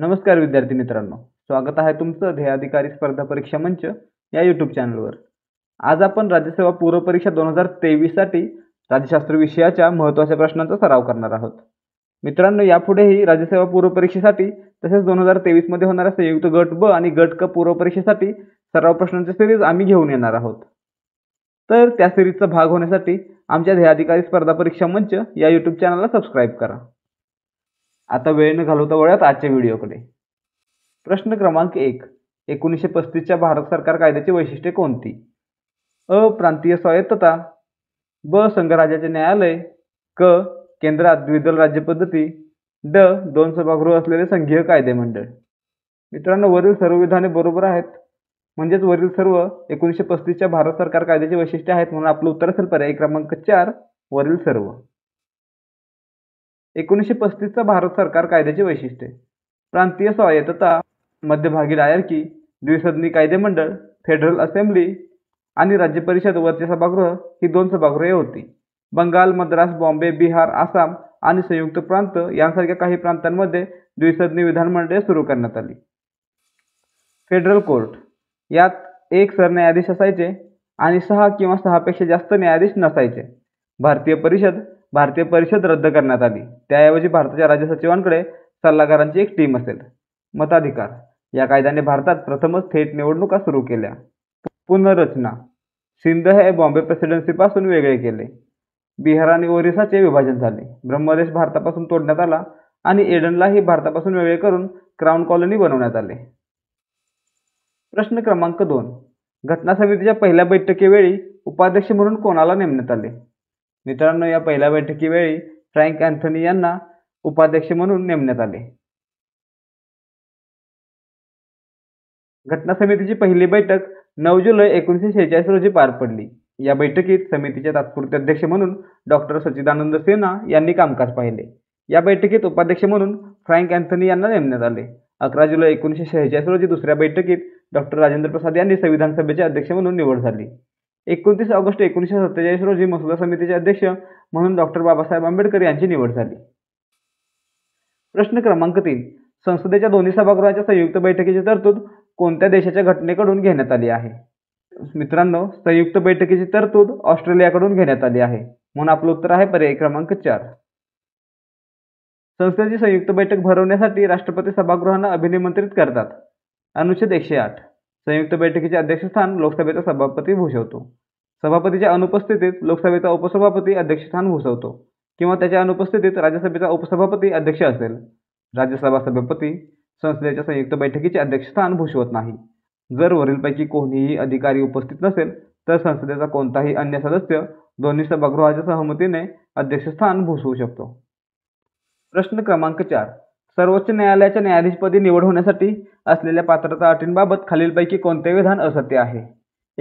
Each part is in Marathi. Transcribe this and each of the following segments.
नमस्कार विद्यार्थी मित्रांनो स्वागत आहे तुमचं ध्येयाधिकारी स्पर्धा परीक्षा मंच या यूट्यूब चॅनलवर आज आपण राज्यसेवा पूर्वपरीक्षा दोन हजार तेवीससाठी राज्यशास्त्र विषयाच्या महत्त्वाच्या प्रश्नांचा सराव करणार आहोत मित्रांनो यापुढेही राज्यसेवा पूर्वपरीक्षेसाठी तसेच दोन हजार तेवीसमध्ये होणाऱ्या संयुक्त गट ब आणि गट क पूर्वपरीक्षेसाठी सराव प्रश्नांची सिरीज आम्ही घेऊन येणार आहोत तर त्या सिरीजचा भाग होण्यासाठी आमच्या ध्येयाधिकारी स्पर्धा परीक्षा मंच या युट्यूब चॅनलला सबस्क्राईब करा आता वेळ न घालवता वळत आजच्या व्हिडिओकडे प्रश्न क्रमांक एक एकोणीसशे पस्तीसच्या भारत सरकार कायद्याची वैशिष्ट्ये कोणती अ प्रांतीय स्वायत्तता ब संघराज्याचे न्यायालय क केंद्रात द्विदल राज्यपद्धती ड दोन सभागृह असलेले संघीय कायदे मंडळ मित्रांनो वरील सर्व विधाने बरोबर आहेत म्हणजेच वरील सर्व एकोणीसशे पस्तीसच्या भारत सरकार कायद्याची वैशिष्ट्ये आहेत म्हणून आपलं उत्तर असेल पर्याय क्रमांक चार वरील सर्व एकोणीसशे पस्तीसचा भारत सरकार कायद्याचे वैशिष्ट्य प्रांतीय स्वायत्तता मध्यभागी की द्विसदनी कायदेमंडळ फेडरल असेंब्ली आणि राज्य परिषद वरचे सभागृह ही दोन सभागृहे होती बंगाल मद्रास बॉम्बे बिहार आसाम आणि संयुक्त प्रांत यांसारख्या काही प्रांतांमध्ये द्विसदनी विधानमंडळे सुरू करण्यात आली फेडरल कोर्ट यात एक सरन्यायाधीश असायचे आणि सहा किंवा सहापेक्षा जास्त न्यायाधीश नसायचे भारतीय परिषद भारतीय परिषद रद्द करण्यात आली त्याऐवजी भारताच्या राज्य सचिवांकडे सल्लागारांची एक टीम असेल मताधिकार या कायद्याने भारतात प्रथमच थेट निवडणुका सुरू केल्या पुनर्रचना सिंध हे बॉम्बे पासून वेगळे केले बिहार आणि ओरिसाचे विभाजन झाले ब्रह्मदेश भारतापासून तोडण्यात आला आणि एडनलाही भारतापासून वेगळे करून क्राऊन कॉलनी बनवण्यात आले प्रश्न क्रमांक दोन घटना समितीच्या पहिल्या बैठकीवेळी उपाध्यक्ष म्हणून कोणाला नेमण्यात आले मित्रांनो या पहिल्या बैठकीवेळी फ्रँक अँथनी यांना उपाध्यक्ष म्हणून नेमण्यात आले घटना समितीची पहिली बैठक नऊ जुलै एकोणीसशे शेहेचाळीस रोजी पार पडली या बैठकीत समितीचे तात्पुरते अध्यक्ष म्हणून डॉक्टर सच्चिदानंद सिन्हा यांनी कामकाज पाहिले या बैठकीत उपाध्यक्ष म्हणून फ्रँक अँथनी यांना नेमण्यात आले अकरा जुलै एकोणीसशे शेहेचाळीस रोजी दुसऱ्या बैठकीत डॉक्टर राजेंद्र प्रसाद यांनी संविधान सभेचे अध्यक्ष म्हणून निवड झाली एकोणतीस ऑगस्ट एकोणीसशे सत्तेचाळीस रोजी मसुदा समितीचे अध्यक्ष म्हणून डॉक्टर बाबासाहेब आंबेडकर यांची निवड झाली प्रश्न क्रमांक तीन संसदेच्या दोन्ही सभागृहाच्या संयुक्त बैठकीची तरतूद कोणत्या देशाच्या घटनेकडून घेण्यात आली आहे मित्रांनो संयुक्त बैठकीची तरतूद ऑस्ट्रेलियाकडून घेण्यात आली आहे म्हणून आपलं उत्तर आहे पर्याय क्रमांक चार संसदेची संयुक्त बैठक भरवण्यासाठी राष्ट्रपती सभागृहांना अभिनिमंत्रित करतात अनुच्छेद एकशे आठ संयुक्त बैठकीचे अध्यक्षस्थान लोकसभेचा सभापती भूषवतो सभापतीच्या अनुपस्थितीत लोकसभेचा उपसभापती अध्यक्षस्थान भूषवतो किंवा त्याच्या अनुपस्थितीत राज्यसभेचा उपसभापती अध्यक्ष असेल राज्यसभा सभापती संसदेच्या संयुक्त बैठकीचे अध्यक्षस्थान भूषवत नाही जर वरीलपैकी कोणीही अधिकारी उपस्थित नसेल तर संसदेचा कोणताही अन्य सदस्य दोन्ही सभागृहाच्या सहमतीने अध्यक्षस्थान भूषवू शकतो प्रश्न क्रमांक चार सर्वोच्च न्यायालयाच्या न्यायाधीशपदी निवड होण्यासाठी असलेल्या पात्रता अटींबाबत खालीलपैकी कोणते विधान असत्य आहे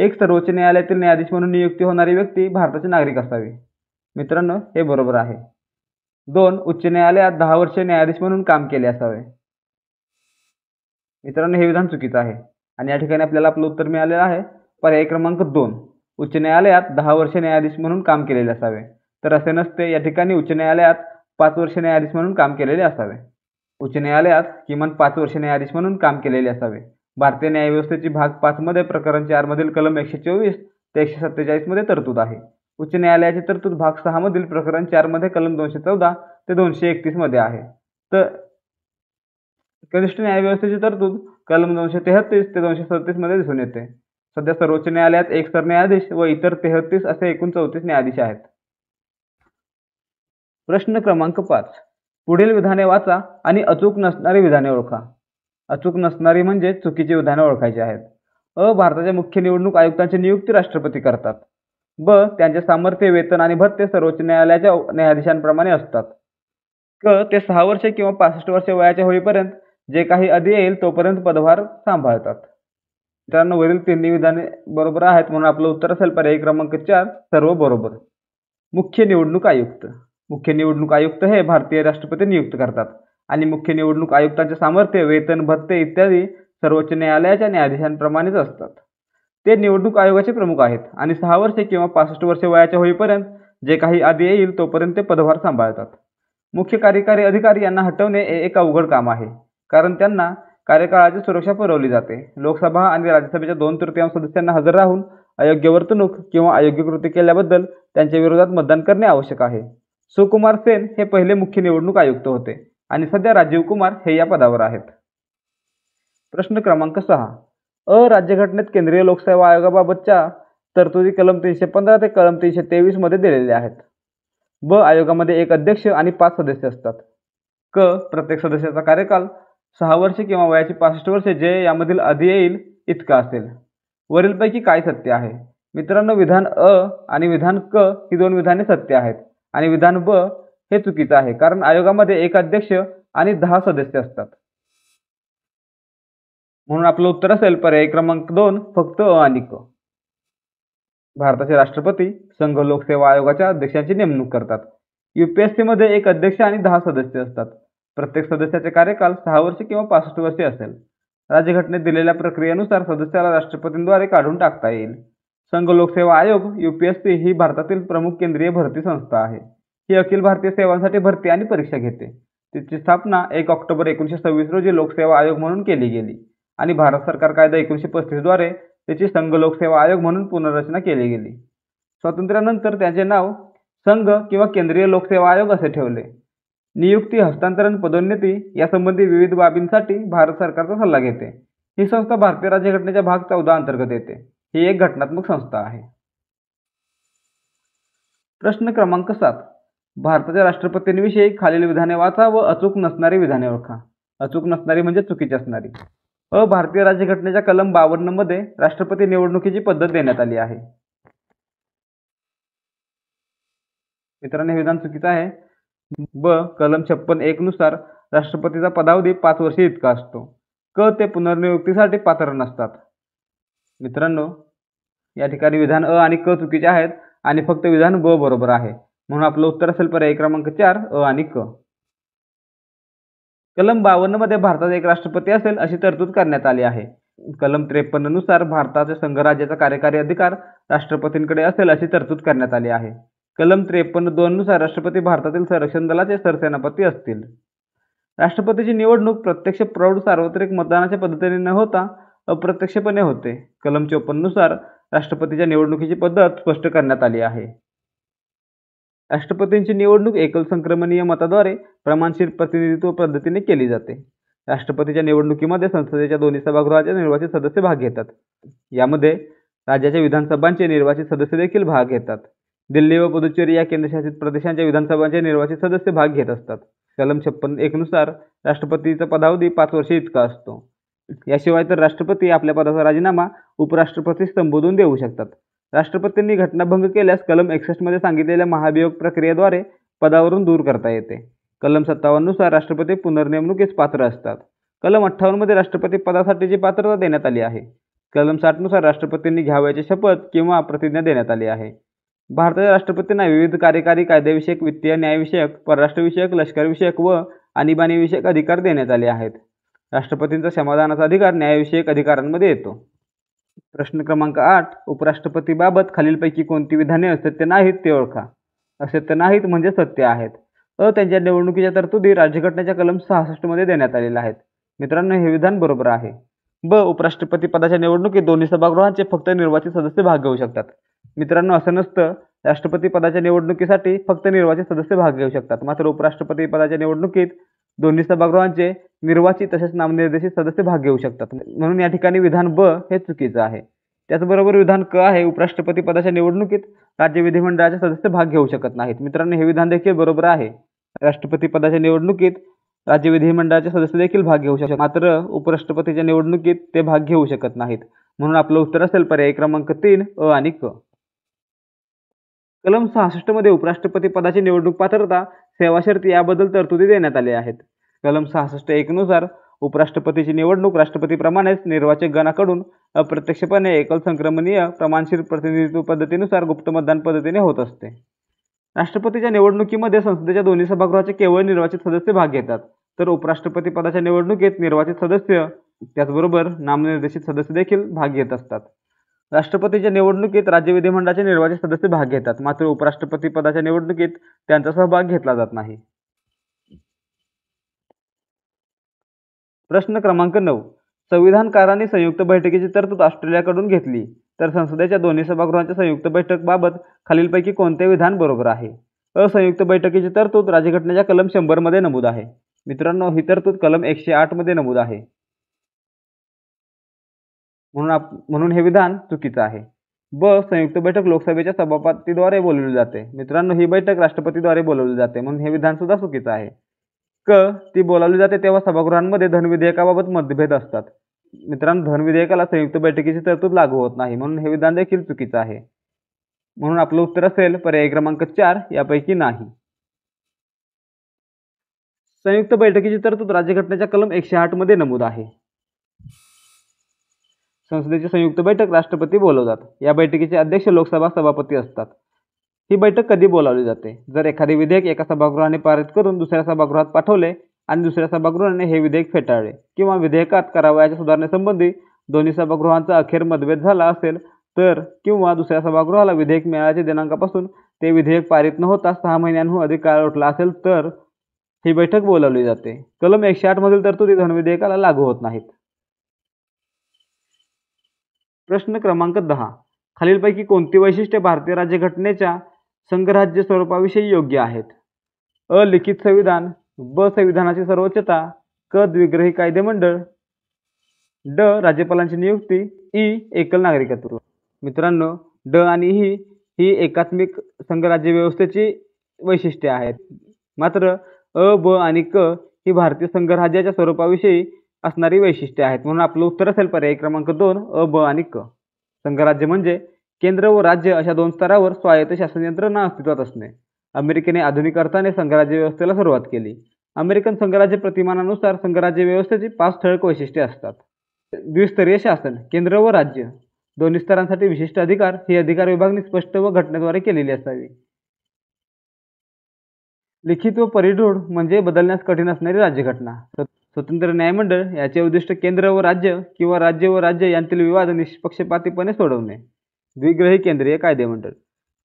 एक सर्वोच्च न्यायालयातील न्यायाधीश म्हणून नियुक्ती होणारी व्यक्ती भारताचे नागरिक असावी मित्रांनो हे बरोबर आहे दोन उच्च न्यायालयात दहा वर्षे न्यायाधीश म्हणून काम केले असावे मित्रांनो हे विधान चुकीचं आहे आणि या ठिकाणी आपल्याला आपलं उत्तर मिळालेलं आहे पर्याय क्रमांक दोन उच्च न्यायालयात दहा वर्षे न्यायाधीश म्हणून काम केलेले असावे तर असे नसते या ठिकाणी उच्च न्यायालयात पाच वर्षे न्यायाधीश म्हणून काम केलेले असावे उच्च न्यायालयात किमान पाच वर्ष न्यायाधीश म्हणून काम केलेले असावे भारतीय न्यायव्यवस्थेची भाग पाच मध्ये प्रकरण चार मधील कलम एकशे चोवीस ते एकशे सत्तेचाळीस मध्ये तरतूद आहे उच्च न्यायालयाची तरतूद भाग सहा मधील प्रकरण चार मध्ये कलम दोनशे चौदा ते दोनशे एकतीस मध्ये आहे तर कनिष्ठ न्यायव्यवस्थेची तरतूद कलम दोनशे तेहतीस ते दोनशे मध्ये दिसून येते सध्या सर्वोच्च न्यायालयात एक सरन्यायाधीश व इतर तेहतीस असे एकूण चौतीस न्यायाधीश आहेत प्रश्न क्रमांक पाच पुढील विधाने वाचा आणि अचूक नसणारी विधाने ओळखा अचूक नसणारी म्हणजे चुकीची विधाने ओळखायची आहेत अ भारताच्या मुख्य निवडणूक आयुक्तांची नियुक्ती राष्ट्रपती करतात ब त्यांचे सामर्थ्य वेतन आणि भत्ते सर्वोच्च न्यायालयाच्या न्यायाधीशांप्रमाणे असतात क ते सहा वर्षे किंवा पासष्ट वर्षे वयाच्या होईपर्यंत जे काही आधी येईल तोपर्यंत पदभार सांभाळतात मित्रांनो वरील तिन्ही विधाने बरोबर आहेत म्हणून आपलं उत्तर असेल पर्याय क्रमांक चार सर्व बरोबर मुख्य निवडणूक आयुक्त मुख्य निवडणूक आयुक्त हे भारतीय राष्ट्रपती नियुक्त करतात आणि मुख्य निवडणूक आयुक्तांचे सामर्थ्य वेतन भत्ते इत्यादी सर्वोच्च न्यायालयाच्या न्यायाधीशांप्रमाणेच असतात ते निवडणूक आयोगाचे प्रमुख आहेत आणि सहा वर्षे किंवा पासष्ट वर्षे वयाच्या होईपर्यंत जे काही आधी येईल तोपर्यंत ते पदभार सांभाळतात मुख्य कार्यकारी अधिकारी यांना हटवणे हे एक अवघड काम आहे कारण त्यांना कार्यकाळाची सुरक्षा पुरवली जाते लोकसभा आणि राज्यसभेच्या दोन तृतीयांश सदस्यांना हजर राहून अयोग्य वर्तणूक किंवा अयोग्य कृती केल्याबद्दल त्यांच्या विरोधात मतदान करणे आवश्यक आहे सुकुमार सेन हे पहिले मुख्य निवडणूक आयुक्त होते आणि सध्या राजीव कुमार हे या पदावर आहेत प्रश्न क्रमांक सहा अ राज्यघटनेत केंद्रीय लोकसेवा आयोगाबाबतच्या तरतुदी कलम तीनशे पंधरा ते कलम तीनशे तेवीस मध्ये दिलेले आहेत ब आयोगामध्ये एक अध्यक्ष आणि पाच सदस्य असतात क प्रत्येक सदस्याचा कार्यकाल सहा वर्षे किंवा वयाची पासष्ट वर्षे जे यामधील आधी येईल इतका असेल वरीलपैकी काय सत्य आहे मित्रांनो विधान अ आणि विधान क ही दोन विधाने सत्य आहेत आणि विधान ब हे चुकीचं आहे कारण आयोगामध्ये एक अध्यक्ष आणि दहा सदस्य असतात म्हणून आपलं उत्तर असेल पर्याय क्रमांक दोन फक्त अ आणि क भारताचे राष्ट्रपती संघ लोकसेवा आयोगाच्या अध्यक्षांची नेमणूक करतात युपीएससी मध्ये एक अध्यक्ष आणि दहा सदस्य असतात प्रत्येक सदस्याचे कार्यकाल सहा वर्षे किंवा पासष्ट वर्षे असेल राज्यघटनेत दिलेल्या प्रक्रियेनुसार सदस्याला राष्ट्रपतींद्वारे काढून टाकता येईल संघ लोकसेवा आयोग यूपीएसपी ही भारतातील प्रमुख केंद्रीय भरती संस्था आहे ही अखिल भारतीय सेवांसाठी भरती आणि परीक्षा घेते तिची स्थापना एक ऑक्टोबर एकोणीसशे सव्वीस रोजी लोकसेवा आयोग म्हणून केली गेली आणि भारत सरकार कायदा एकोणीसशे पस्तीसद्वारे त्याची संघ लोकसेवा आयोग म्हणून पुनर्रचना केली गेली स्वातंत्र्यानंतर त्याचे नाव संघ किंवा केंद्रीय लोकसेवा आयोग असे ठेवले नियुक्ती हस्तांतरण पदोन्नती यासंबंधी विविध बाबींसाठी भारत सरकारचा सल्ला घेते ही संस्था भारतीय राज्यघटनेच्या भाग चौदा अंतर्गत येते ही एक घटनात्मक संस्था आहे प्रश्न क्रमांक सात भारताच्या राष्ट्रपतींविषयी खालील विधाने वाचा व अचूक नसणारी विधाने ओळखा अचूक नसणारी म्हणजे चुकीची असणारी अ भारतीय राज्यघटनेच्या कलम बावन्न मध्ये राष्ट्रपती निवडणुकीची पद्धत देण्यात आली आहे मित्रांनो हे विधान चुकीचं आहे ब कलम छप्पन एक नुसार राष्ट्रपतीचा पदावधी पाच वर्षे इतका असतो क ते पुनर्नियुक्तीसाठी पात्र नसतात मित्रांनो या ठिकाणी विधान अ आणि क चुकीचे आहेत आणि फक्त विधान ब बरोबर आहे म्हणून आपलं उत्तर असेल पर्याय क्रमांक चार अ आणि क कलम मध्ये भारतात एक राष्ट्रपती असेल अशी तरतूद करण्यात आली आहे कलम त्रेपन्न नुसार भारताच्या संघराज्याचा कार्यकारी अधिकार राष्ट्रपतींकडे असेल अशी तरतूद करण्यात आली आहे कलम त्रेपन्न नुसार राष्ट्रपती भारतातील संरक्षण दलाचे सरसेनापती असतील राष्ट्रपतीची निवडणूक प्रत्यक्ष प्रौढ सार्वत्रिक मतदानाच्या पद्धतीने न होता अप्रत्यक्षपणे होते कलम नुसार राष्ट्रपतीच्या निवडणुकीची पद्धत स्पष्ट करण्यात आली आहे राष्ट्रपतींची निवडणूक एकल संक्रमणीय मताद्वारे प्रमाणशीर प्रतिनिधित्व पद्धतीने केली जाते राष्ट्रपतीच्या निवडणुकीमध्ये संसदेच्या दोन्ही सभागृहाचे निर्वाचित सदस्य भाग घेतात यामध्ये राज्याच्या विधानसभांचे निर्वाचित सदस्य देखील भाग घेतात दिल्ली व पुदुच्चेरी या केंद्रशासित प्रदेशांच्या विधानसभांचे निर्वाचित सदस्य भाग घेत असतात कलम छप्पन एकनुसार राष्ट्रपतीचा पदावधी पाच वर्षे इतका असतो याशिवाय तर राष्ट्रपती आपल्या पदाचा राजीनामा उपराष्ट्रपती संबोधून देऊ शकतात राष्ट्रपतींनी घटनाभंग केल्यास कलम मध्ये सांगितलेल्या महाभियोग प्रक्रियेद्वारे पदावरून दूर करता येते कलम नुसार राष्ट्रपती पुनर्नेमणुकीस पात्र असतात कलम मध्ये राष्ट्रपती पदासाठीची पात्रता देण्यात आली आहे कलम साठनुसार राष्ट्रपतींनी घ्यावयाची शपथ किंवा प्रतिज्ञा देण्यात आली आहे भारताच्या राष्ट्रपतींना विविध कार्यकारी कायदेविषयक वित्तीय न्यायविषयक परराष्ट्रविषयक लष्करविषयक व आणीबाणीविषयक अधिकार देण्यात आले आहेत राष्ट्रपतींचा समाधानाचा अधिकार न्यायविषयक अधिकारांमध्ये येतो प्रश्न क्रमांक आठ उपराष्ट्रपतीबाबत खालीलपैकी कोणती विधाने असत्य नाहीत ते ओळखा असत्य नाहीत म्हणजे सत्य आहेत अ त्यांच्या निवडणुकीच्या तरतुदी राज्यघटनेच्या कलम सहासष्टमध्ये देण्यात आलेल्या आहेत मित्रांनो हे विधान बरोबर आहे ब उपराष्ट्रपती पदाच्या निवडणुकीत दोन्ही सभागृहांचे फक्त निर्वाचित सदस्य भाग घेऊ शकतात मित्रांनो असं नसतं राष्ट्रपती पदाच्या निवडणुकीसाठी फक्त निर्वाचित सदस्य भाग घेऊ शकतात मात्र उपराष्ट्रपती पदाच्या निवडणुकीत दोन्ही सभागृहांचे निर्वाचित तसेच नामनिर्देशित सदस्य भाग घेऊ शकतात म्हणून या ठिकाणी विधान ब हे चुकीचं आहे त्याचबरोबर विधान क आहे उपराष्ट्रपती पदाच्या निवडणुकीत राज्य विधिमंडळाचे सदस्य भाग घेऊ शकत नाहीत मित्रांनो हे विधान देखील बरोबर आहे राष्ट्रपती पदाच्या निवडणुकीत राज्य विधिमंडळाचे सदस्य देखील भाग घेऊ शकतात मात्र उपराष्ट्रपतीच्या निवडणुकीत ते भाग घेऊ शकत नाहीत म्हणून आपलं उत्तर असेल पर्याय क्रमांक तीन अ आणि क कलम सहासष्ट मध्ये उपराष्ट्रपती पदाची निवडणूक पात्रता सेवा शर्ती याबद्दल तरतुदी देण्यात आल्या आहेत कलम सहासष्ट एकनुसार उपराष्ट्रपतीची निवडणूक राष्ट्रपतीप्रमाणेच निर्वाचक गणाकडून अप्रत्यक्षपणे एकल संक्रमणीय प्रमाणशीर प्रतिनिधित्व पद्धतीनुसार गुप्त मतदान पद्धतीने होत असते राष्ट्रपतीच्या निवडणुकीमध्ये संसदेच्या दोन्ही सभागृहाचे केवळ निर्वाचित सदस्य भाग घेतात तर उपराष्ट्रपती पदाच्या निवडणुकीत निर्वाचित सदस्य त्याचबरोबर नामनिर्देशित सदस्य देखील भाग घेत असतात राष्ट्रपतीच्या निवडणुकीत राज्य विधिमंडळाचे निर्वाचित सदस्य भाग घेतात मात्र उपराष्ट्रपती पदाच्या निवडणुकीत त्यांचा सहभाग घेतला जात नाही प्रश्न क्रमांक नऊ संविधानकारांनी संयुक्त बैठकीची तरतूद ऑस्ट्रेलियाकडून घेतली तर संसदेच्या दोन्ही सभागृहांच्या संयुक्त बैठकबाबत खालीलपैकी कोणते विधान बरोबर आहे असंयुक्त बैठकीची तरतूद राज्यघटनेच्या कलम मध्ये नमूद आहे मित्रांनो ही तरतूद कलम एकशे मध्ये नमूद आहे म्हणून म्हणून हे विधान चुकीचं आहे ब संयुक्त बैठक लोकसभेच्या सभापतीद्वारे बोलवली जाते मित्रांनो ही बैठक राष्ट्रपतीद्वारे बोलवली जाते म्हणून हे विधान सुद्धा चुकीचं आहे क ती बोलावली जाते तेव्हा सभागृहांमध्ये धनविधेयकाबाबत मतभेद असतात मित्रांनो धनविधेयकाला संयुक्त बैठकीची तरतूद लागू होत नाही म्हणून हे विधान देखील चुकीचं आहे म्हणून आपलं उत्तर असेल पर्याय क्रमांक चार यापैकी नाही संयुक्त बैठकीची तरतूद राज्यघटनेच्या कलम एकशे आठ मध्ये नमूद आहे संसदेची संयुक्त बैठक राष्ट्रपती बोलवतात या बैठकीचे अध्यक्ष लोकसभा सभापती असतात ही बैठक कधी बोलावली जाते जर एखादे विधेयक एका सभागृहाने पारित करून दुसऱ्या सभागृहात पाठवले आणि दुसऱ्या सभागृहाने हे विधेयक फेटाळले किंवा विधेयकात करावयाच्या सुधारणेसंबंधी दोन्ही सभागृहांचा अखेर मतभेद झाला असेल तर किंवा दुसऱ्या सभागृहाला विधेयक मिळाल्याच्या दिनांकापासून ते विधेयक पारित न होता सहा महिन्यांहून अधिक काळ उठला असेल तर ही बैठक बोलावली जाते कलम एकशे मधील तरतुदी धनविधेयकाला लागू होत नाहीत प्रश्न क्रमांक दहा खालीलपैकी कोणती वैशिष्ट्ये भारतीय राज्यघटनेच्या संघराज्य स्वरूपाविषयी योग्य आहेत अ लिखित संविधान ब संविधानाची सर्वोच्चता क द्विग्रही कायदे मंडळ ड राज्यपालांची नियुक्ती ई एकल नागरिकत्व मित्रांनो ड आणि ही ही एकात्मिक संघराज्य व्यवस्थेची वैशिष्ट्ये आहेत मात्र अ ब आणि क ही भारतीय संघराज्याच्या स्वरूपाविषयी असणारी वैशिष्ट्ये आहेत म्हणून आपलं उत्तर असेल पर्याय क्रमांक दोन अ ब आणि क संघराज्य म्हणजे केंद्र व राज्य अशा दोन स्तरावर स्वायत्त शासन यंत्रणा अस्तित्वात असणे अमेरिकेने आधुनिक अर्थाने संघराज्य व्यवस्थेला सुरुवात केली अमेरिकन संघराज्य प्रतिमानानुसार संघराज्य व्यवस्थेची पाच ठळक वैशिष्ट्ये असतात द्विस्तरीय शासन केंद्र व राज्य दोन्ही स्तरांसाठी विशिष्ट अधिकार ही अधिकार विभागणी स्पष्ट व घटनेद्वारे केलेली असावी लिखित व परिढोड म्हणजे बदलण्यास कठीण असणारी राज्यघटना स्वतंत्र न्यायमंडळ याचे उद्दिष्ट केंद्र व राज्य किंवा राज्य व राज्य यांतील विवाद निष्पक्षपातीपणे सोडवणे द्विग्रही केंद्रीय कायदे मंडळ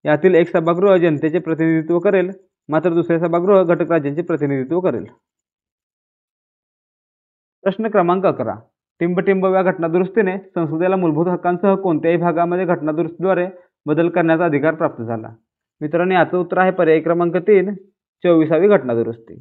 यातील एक सभागृह जनतेचे प्रतिनिधित्व करेल मात्र दुसरे सभागृह घटक राज्यांचे प्रतिनिधित्व करेल प्रश्न क्रमांक अकरा टिंबटिंब या घटनादुरुस्तीने संसदेला मूलभूत हक्कांसह कोणत्याही भागामध्ये घटनादुरुस्तीद्वारे बदल करण्याचा अधिकार प्राप्त झाला मित्रांनो याचं उत्तर आहे पर्याय क्रमांक तीन चोवीसावी घटनादुरुस्ती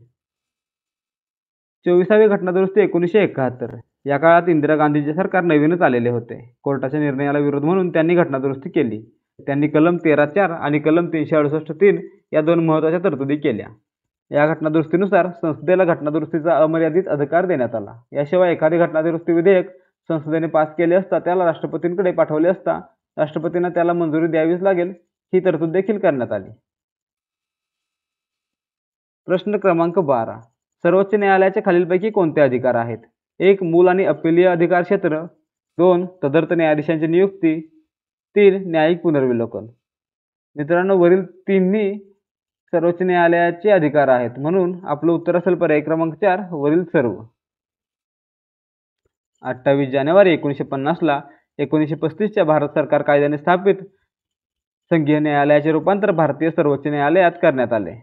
चोवीसावी घटनादुरुस्ती एकोणीसशे एकाहत्तर या काळात इंदिरा गांधीचे सरकार नवीनच आलेले होते कोर्टाच्या निर्णयाला विरोध म्हणून त्यांनी घटनादुरुस्ती केली त्यांनी कलम तेरा चार आणि कलम तीनशे अडुसष्ट तीन या दोन महत्त्वाच्या तरतुदी केल्या या घटनादुरुस्तीनुसार संसदेला घटनादुरुस्तीचा अमर्यादित अधिकार देण्यात आला याशिवाय एखादी घटनादुरुस्ती विधेयक संसदेने पास केले असता त्याला राष्ट्रपतींकडे पाठवले असता राष्ट्रपतींना त्याला मंजुरी द्यावीच लागेल ही तरतूद देखील करण्यात आली प्रश्न क्रमांक बारा सर्वोच्च न्यायालयाच्या खालीलपैकी कोणते अधिकार आहेत एक मूल आणि अपिलीय अधिकार क्षेत्र दोन तदर्थ न्यायाधीशांची नियुक्ती तीन न्यायिक पुनर्विलोकन मित्रांनो वरील तिन्ही सर्वोच्च न्यायालयाचे अधिकार आहेत म्हणून आपलं उत्तर असेल पर्याय क्रमांक चार वरील सर्व अठ्ठावीस जानेवारी एकोणीसशे पन्नासला एकोणीसशे पस्तीसच्या भारत सरकार कायद्याने स्थापित संघीय न्यायालयाचे रूपांतर भारतीय सर्वोच्च न्यायालयात करण्यात आले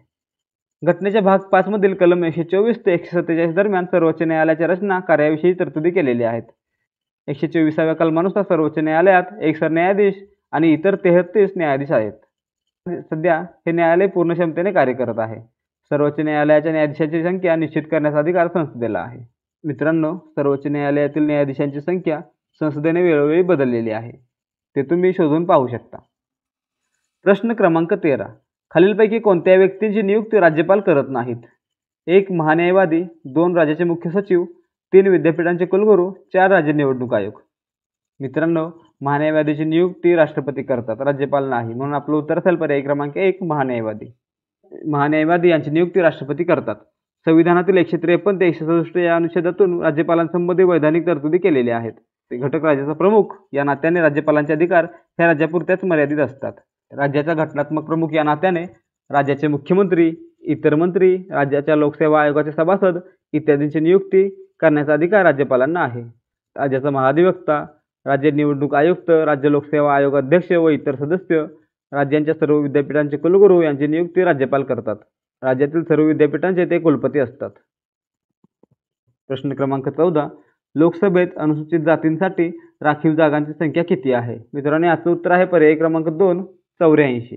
घटनेच्या भाग मधील कलम एकशे चोवीस ते एकशे सत्तेचाळीस दरम्यान सर्वोच्च न्यायालयाच्या रचना कार्याविषयी तरतुदी केलेल्या आहेत एकशे चोवीसाव्या कलमानुसार सर्वोच्च न्यायालयात एक सरन्यायाधीश आणि इतर तेहतीस न्यायाधीश आहेत सध्या हे न्यायालय पूर्ण क्षमतेने कार्य करत आहे सर्वोच्च न्यायालयाच्या न्यायाधीशांची संख्या निश्चित करण्याचा अधिकार संसदेला आहे मित्रांनो सर्वोच्च न्यायालयातील न्यायाधीशांची संख्या संसदेने वेळोवेळी बदललेली आहे ते तुम्ही शोधून पाहू शकता प्रश्न क्रमांक तेरा खालीलपैकी कोणत्या व्यक्तींची नियुक्ती राज्यपाल करत नाहीत एक महान्यायवादी दोन राज्याचे मुख्य सचिव तीन विद्यापीठांचे कुलगुरू चार राज्य निवडणूक आयोग मित्रांनो महान्यायवादीची नियुक्ती राष्ट्रपती करतात राज्यपाल नाही म्हणून आपलं उत्तर असेल पर्याय क्रमांक एक महान्यायवादी महान्यायवादी यांची नियुक्ती राष्ट्रपती करतात संविधानातील एकशे त्रेपन्न ते एकशे सदुसष्ट या अनुच्छेदातून राज्यपालांसंबंधी वैधानिक तरतुदी केलेल्या आहेत घटक राज्याचा प्रमुख या नात्याने राज्यपालांचे अधिकार ह्या राज्यापुरत्याच मर्यादित असतात राज्याचा घटनात्मक प्रमुख या नात्याने राज्याचे मुख्यमंत्री इतर मंत्री राज्याच्या लोकसेवा आयोगाचे सभासद इत्यादींची नियुक्ती करण्याचा अधिकार राज्यपालांना आहे राज्याचा महाधिवक्ता राज्य निवडणूक आयुक्त राज्य लोकसेवा आयोग अध्यक्ष व इतर सदस्य राज्यांच्या सर्व विद्यापीठांचे कुलगुरू यांची नियुक्ती राज्यपाल करतात राज्यातील सर्व विद्यापीठांचे ते कुलपती असतात प्रश्न क्रमांक चौदा लोकसभेत अनुसूचित जातींसाठी राखीव जागांची संख्या किती आहे मित्रांनो याचं उत्तर आहे पर्याय क्रमांक दोन चौऱ्याऐंशी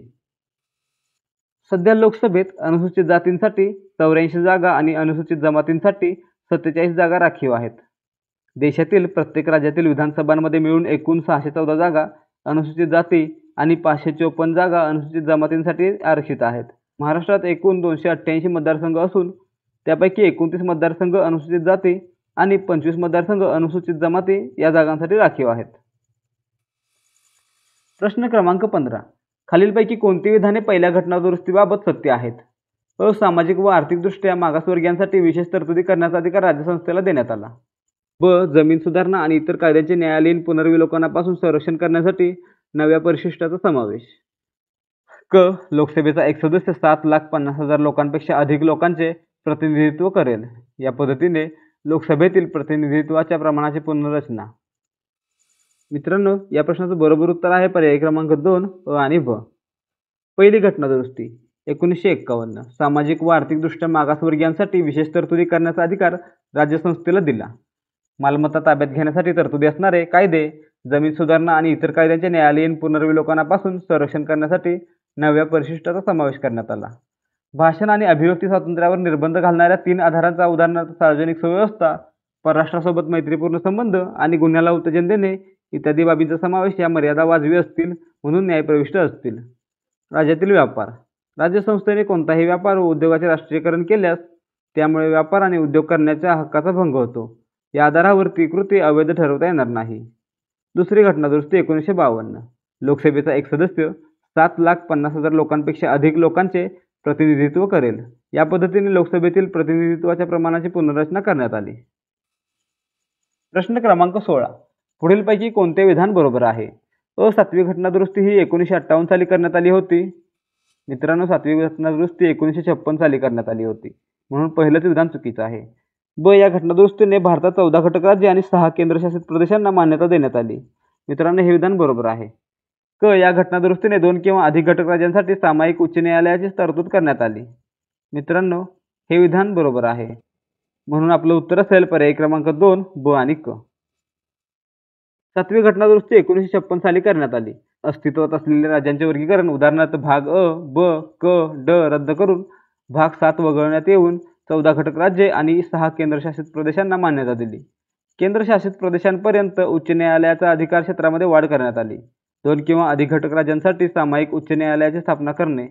सध्या लोकसभेत अनुसूचित जातींसाठी चौऱ्याऐंशी जागा आणि अनुसूचित जमातींसाठी सत्तेचाळीस जागा राखीव आहेत देशातील प्रत्येक राज्यातील विधानसभांमध्ये मिळून एकूण सहाशे चौदा जागा अनुसूचित जाती आणि पाचशे चोपन्न जागा अनुसूचित जमातींसाठी आरक्षित आहेत महाराष्ट्रात एकूण दोनशे अठ्ठ्याऐंशी मतदारसंघ असून त्यापैकी एकोणतीस मतदारसंघ अनुसूचित जाती आणि पंचवीस मतदारसंघ अनुसूचित जमाती या जागांसाठी राखीव आहेत प्रश्न क्रमांक पंधरा खालीलपैकी कोणती विधाने पहिल्या घटनादुरुस्तीबाबत सत्य आहेत असामाजिक व आर्थिकदृष्ट्या मागासवर्गीयांसाठी विशेष तरतुदी करण्याचा अधिकार राज्यसंस्थेला देण्यात आला ब जमीन सुधारणा आणि इतर कायद्यांचे न्यायालयीन पुनर्विलोकनापासून संरक्षण करण्यासाठी नव्या परिशिष्टाचा समावेश क लोकसभेचा एक सदस्य सात लाख पन्नास हजार लोकांपेक्षा अधिक लोकांचे प्रतिनिधित्व करेल या पद्धतीने लोकसभेतील प्रतिनिधित्वाच्या प्रमाणाची पुनर्रचना मित्रांनो या प्रश्नाचं बरोबर उत्तर आहे पर्याय क्रमांक दोन अ आणि ब पहिली घटना दुरुस्ती एकोणीसशे एक्कावन्न सामाजिक व आर्थिकदृष्ट्या मागासवर्गीयांसाठी विशेष तरतुदी करण्याचा अधिकार राज्यसंस्थेला दिला मालमत्ता ताब्यात घेण्यासाठी तरतुदी असणारे कायदे जमीन सुधारणा आणि इतर कायद्यांच्या न्यायालयीन पुनर्विलोकनापासून संरक्षण करण्यासाठी नव्या परिशिष्टाचा समावेश करण्यात आला भाषण आणि अभिव्यक्ती स्वातंत्र्यावर निर्बंध घालणाऱ्या तीन आधारांचा उदाहरणार्थ सार्वजनिक सुव्यवस्था परराष्ट्रासोबत मैत्रीपूर्ण संबंध आणि गुन्ह्याला उत्तेजन देणे इत्यादी बाबींचा समावेश या मर्यादा वाजवी असतील म्हणून न्यायप्रविष्ट असतील राज्यातील व्यापार राज्यसंस्थेने कोणताही व्यापार व उद्योगाचे राष्ट्रीयकरण केल्यास त्यामुळे व्यापार आणि उद्योग करण्याच्या हक्काचा भंग होतो या आधारावरती कृती अवैध ठरवता येणार नाही दुसरी दुरुस्ती एकोणीसशे बावन्न लोकसभेचा एक सदस्य सात लाख पन्नास हजार लोकांपेक्षा अधिक लोकांचे प्रतिनिधित्व करेल या पद्धतीने लोकसभेतील प्रतिनिधित्वाच्या प्रमाणाची पुनर्रचना करण्यात आली प्रश्न क्रमांक सोळा पुढीलपैकी कोणते विधान बरोबर आहे सातवी घटनादुरुस्ती ही एकोणीसशे अठ्ठावन्न साली करण्यात आली होती मित्रांनो सातवी घटनादुरुस्ती एकोणीसशे छप्पन साली करण्यात आली होती म्हणून पहिलंच विधान चुकीचं आहे ब या घटनादुरुस्तीने भारतात चौदा घटक राज्य आणि सहा केंद्रशासित प्रदेशांना मान्यता देण्यात आली मित्रांनो हे विधान बरोबर आहे क या घटनादुरुस्तीने दोन किंवा अधिक घटक राज्यांसाठी सामायिक उच्च न्यायालयाची तरतूद करण्यात आली मित्रांनो हे विधान बरोबर आहे म्हणून आपलं उत्तर असेल पर्याय क्रमांक दोन ब आणि क सातवी घटनादुरुस्ती एकोणीसशे छप्पन साली करण्यात आली अस्तित्वात असलेले राज्यांचे वर्गीकरण उदाहरणार्थ भाग अ ब क ड रद्द करून भाग सात वगळण्यात येऊन चौदा घटक राज्ये आणि सहा केंद्रशासित प्रदेशांना मान्यता दिली केंद्रशासित प्रदेशांपर्यंत उच्च न्यायालयाचा अधिकार क्षेत्रामध्ये वाढ करण्यात आली दोन किंवा अधिक घटक राज्यांसाठी सामायिक उच्च न्यायालयाची स्थापना करणे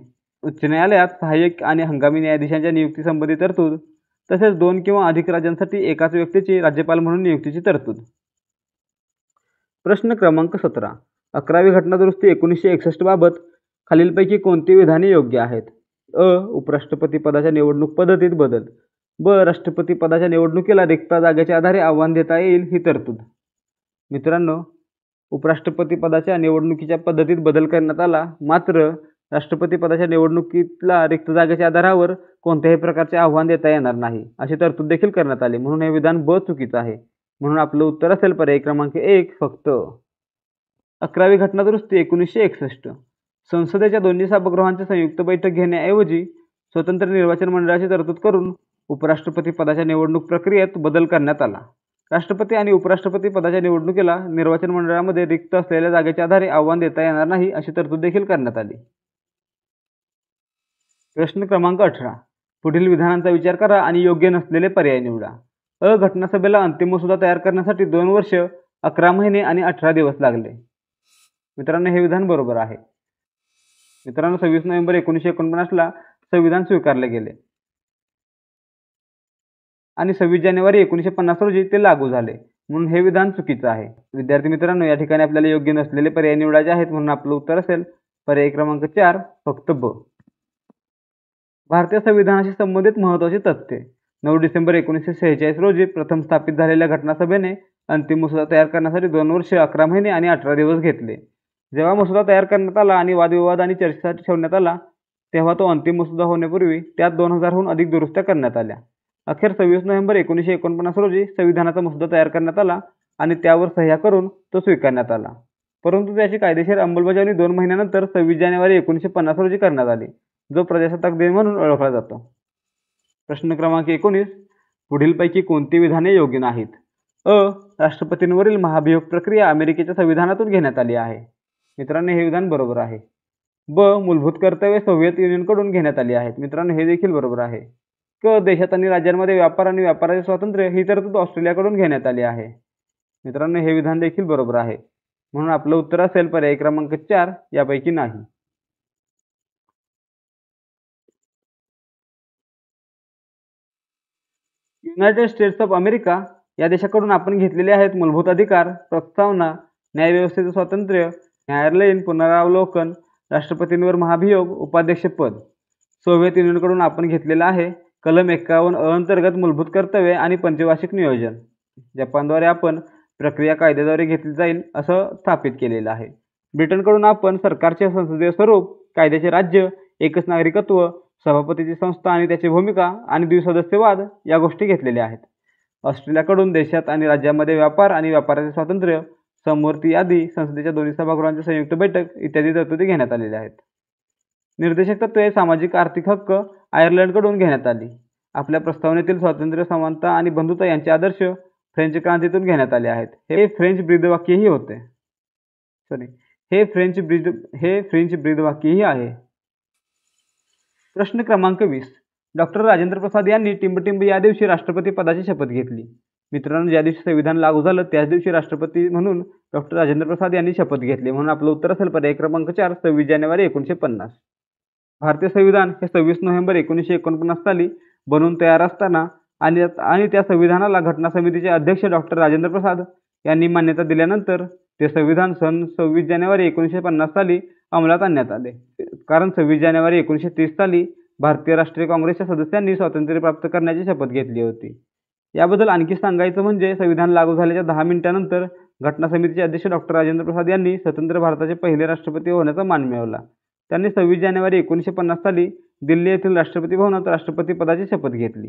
उच्च न्यायालयात सहाय्यक आणि हंगामी न्यायाधीशांच्या नियुक्तीसंबंधी तरतूद तसेच दोन किंवा अधिक राज्यांसाठी एकाच व्यक्तीची राज्यपाल म्हणून नियुक्तीची तरतूद प्रश्न क्रमांक सतरा अकरावी घटनादुरुस्ती एकोणीसशे बाबत खालीलपैकी कोणती विधाने योग्य आहेत अ उपराष्ट्रपती पदाच्या निवडणूक पद्धतीत बदल ब राष्ट्रपती पदाच्या निवडणुकीला रिक्त जागेच्या आधारे आव्हान देता येईल ही तरतूद मित्रांनो उपराष्ट्रपती पदाच्या निवडणुकीच्या पद्धतीत बदल करण्यात आला मात्र राष्ट्रपती पदाच्या निवडणुकीतला रिक्त जागेच्या आधारावर कोणत्याही प्रकारचे आव्हान देता येणार नाही अशी तरतूद देखील करण्यात आली म्हणून हे विधान ब चुकीचं आहे म्हणून आपलं उत्तर असेल पर्याय क्रमांक एक फक्त अकरावी घटना दुरुस्ती एकोणीसशे एकसष्ट संसदेच्या दोन्ही सभागृहांची संयुक्त बैठक घेण्याऐवजी स्वतंत्र निर्वाचन मंडळाची तरतूद करून उपराष्ट्रपती पदाच्या निवडणूक प्रक्रियेत बदल करण्यात आला राष्ट्रपती आणि उपराष्ट्रपती पदाच्या निवडणुकीला निर्वाचन मंडळामध्ये रिक्त असलेल्या जागेच्या आधारे आव्हान देता येणार नाही अशी तरतूद देखील करण्यात आली प्रश्न क्रमांक अठरा पुढील विधानांचा विचार करा आणि योग्य नसलेले पर्याय निवडा अ घटना सभेला अंतिम मसुदा तयार करण्यासाठी दोन वर्ष अकरा महिने आणि अठरा दिवस लागले मित्रांनो हे विधान बरोबर आहे मित्रांनो सव्वीस नोव्हेंबर एकोणीसशे ला संविधान स्वीकारले गेले आणि सव्वीस जानेवारी एकोणीसशे पन्नास रोजी ते लागू झाले म्हणून हे विधान चुकीचं आहे विद्यार्थी मित्रांनो या ठिकाणी आपल्याला योग्य नसलेले पर्याय निवडायचे आहेत म्हणून आपलं उत्तर असेल पर्याय क्रमांक चार फक्त ब भारतीय संविधानाशी संबंधित महत्वाचे तथ्य नऊ डिसेंबर एकोणीसशे सेहेचाळीस रोजी प्रथम स्थापित झालेल्या घटनासभेने अंतिम मसुदा तयार करण्यासाठी दोन वर्ष अकरा महिने आणि अठरा दिवस घेतले जेव्हा मसुदा तयार करण्यात आला आणि वादविवाद आणि चर्चेसाठी ठेवण्यात आला तेव्हा तो अंतिम मसुदा होण्यापूर्वी त्यात दोन हजारहून अधिक दुरुस्त्या करण्यात आल्या अखेर सव्वीस नोव्हेंबर एकोणीसशे एकोणपन्नास रोजी संविधानाचा मसुदा तयार करण्यात आला आणि त्यावर सह्या करून तो स्वीकारण्यात आला परंतु त्याची कायदेशीर अंमलबजावणी दोन महिन्यानंतर सव्वीस जानेवारी एकोणीसशे पन्नास रोजी करण्यात आली जो प्रजासत्ताक दिन म्हणून ओळखला जातो प्रश्न क्रमांक एकोणीस पुढीलपैकी कोणती विधाने योग्य नाहीत अ राष्ट्रपतींवरील महाभियोग प्रक्रिया अमेरिकेच्या संविधानातून घेण्यात आली आहे मित्रांनो हे विधान बरोबर आहे ब मूलभूत कर्तव्य सोव्हिएत युनियनकडून घेण्यात आली आहेत मित्रांनो हे देखील बरोबर आहे क देशात आणि राज्यांमध्ये व्यापार आणि व्यापाराचे स्वातंत्र्य ही तरतूद ऑस्ट्रेलियाकडून घेण्यात आली आहे मित्रांनो हे विधान देखील बरोबर आहे म्हणून आपलं उत्तर असेल पर्याय क्रमांक चार यापैकी नाही युनायटेड स्टेट्स ऑफ अमेरिका या देशाकडून आपण घेतलेले आहेत मूलभूत अधिकार प्रस्तावना न्यायव्यवस्थेचं स्वातंत्र्य न्यायालयीन पुनरावलोकन राष्ट्रपतींवर महाभियोग उपाध्यक्षपद सोव्हिएत युनियनकडून आपण घेतलेला आहे कलम एक्कावन्न अंतर्गत मूलभूत कर्तव्य आणि पंचवार्षिक नियोजन जपानद्वारे आपण प्रक्रिया कायद्याद्वारे घेतली जाईल असं स्थापित केलेलं आहे ब्रिटनकडून आपण सरकारचे संसदीय स्वरूप कायद्याचे राज्य एकच नागरिकत्व सभापतीची संस्था आणि त्याची भूमिका आणि द्विसदस्यवाद या गोष्टी घेतलेल्या आहेत ऑस्ट्रेलियाकडून देशात आणि राज्यामध्ये व्यापार आणि व्यापाराचे स्वातंत्र्य समवर्ती यादी संसदेच्या दोन्ही सभागृहांची संयुक्त बैठक इत्यादी तरतुदी घेण्यात आलेल्या आहेत निर्देशक तत्त्वे सामाजिक आर्थिक हक्क आयर्लंडकडून घेण्यात आली आपल्या प्रस्तावनेतील स्वातंत्र्य समानता आणि बंधुता यांचे आदर्श फ्रेंच क्रांतीतून घेण्यात आले आहेत हे फ्रेंच ब्रीदवाक्यही होते सॉरी हे फ्रेंच ब्रीद हे फ्रेंच ब्रीदवाक्यही आहे प्रश्न क्रमांक वीस डॉक्टर राजेंद्र प्रसाद यांनी टिंबटिंब या दिवशी राष्ट्रपती पदाची शपथ घेतली मित्रांनो ज्या दिवशी संविधान लागू झालं त्याच दिवशी राष्ट्रपती म्हणून डॉक्टर राजेंद्र प्रसाद यांनी शपथ घेतली म्हणून आपलं उत्तर असेल पर्याय क्रमांक चार सव्वीस जानेवारी एकोणीसशे पन्नास भारतीय संविधान हे सव्वीस नोव्हेंबर एकोणीसशे एकोणपन्नास साली बनून तयार असताना आणि आणि त्या संविधानाला घटना समितीचे अध्यक्ष डॉक्टर राजेंद्र प्रसाद यांनी मान्यता दिल्यानंतर ते संविधान सन सव्वीस जानेवारी एकोणीसशे पन्नास साली अंमलात आणण्यात आले कारण सव्वीस जानेवारी एकोणीसशे तीस साली भारतीय राष्ट्रीय काँग्रेसच्या सदस्यांनी स्वातंत्र्य प्राप्त करण्याची शपथ घेतली होती याबद्दल आणखी सांगायचं म्हणजे संविधान लागू झाल्याच्या दहा मिनिटांनंतर घटना समितीचे अध्यक्ष डॉक्टर राजेंद्र प्रसाद यांनी स्वतंत्र भारताचे पहिले राष्ट्रपती होण्याचा मान मिळवला त्यांनी सव्वीस जानेवारी एकोणीसशे पन्नास साली दिल्ली येथील राष्ट्रपती भवनात राष्ट्रपती पदाची शपथ घेतली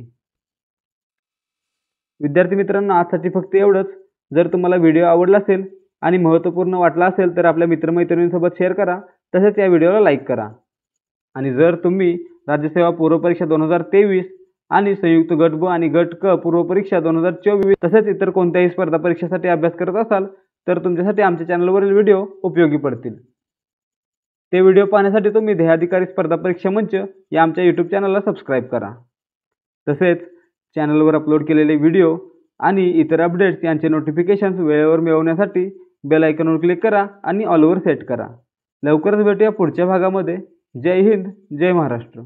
विद्यार्थी मित्रांनो आजसाठी फक्त एवढंच जर तुम्हाला व्हिडिओ आवडला असेल आणि महत्त्वपूर्ण वाटला असेल तर आपल्या मित्रमैत्रिणींसोबत शेअर करा तसेच या व्हिडिओला लाईक करा आणि जर तुम्ही राज्यसेवा पूर्वपरीक्षा दोन हजार तेवीस आणि संयुक्त गट ब आणि गट क पूर्वपरीक्षा दोन हजार चोवीस तसेच इतर कोणत्याही स्पर्धा परीक्षेसाठी अभ्यास करत असाल तर तुमच्यासाठी आमच्या चॅनलवरील व्हिडिओ उपयोगी पडतील ते व्हिडिओ पाहण्यासाठी तुम्ही देहाधिकारी स्पर्धा परीक्षा मंच या आमच्या यूट्यूब चॅनलला सबस्क्राईब करा तसेच चॅनलवर अपलोड केलेले व्हिडिओ आणि इतर अपडेट्स यांचे नोटिफिकेशन्स वेळेवर मिळवण्यासाठी बेल आयकॉनवर क्लिक करा आणि ऑलवर सेट करा लवकरच भेटूया पुढच्या भागामध्ये जय हिंद जय महाराष्ट्र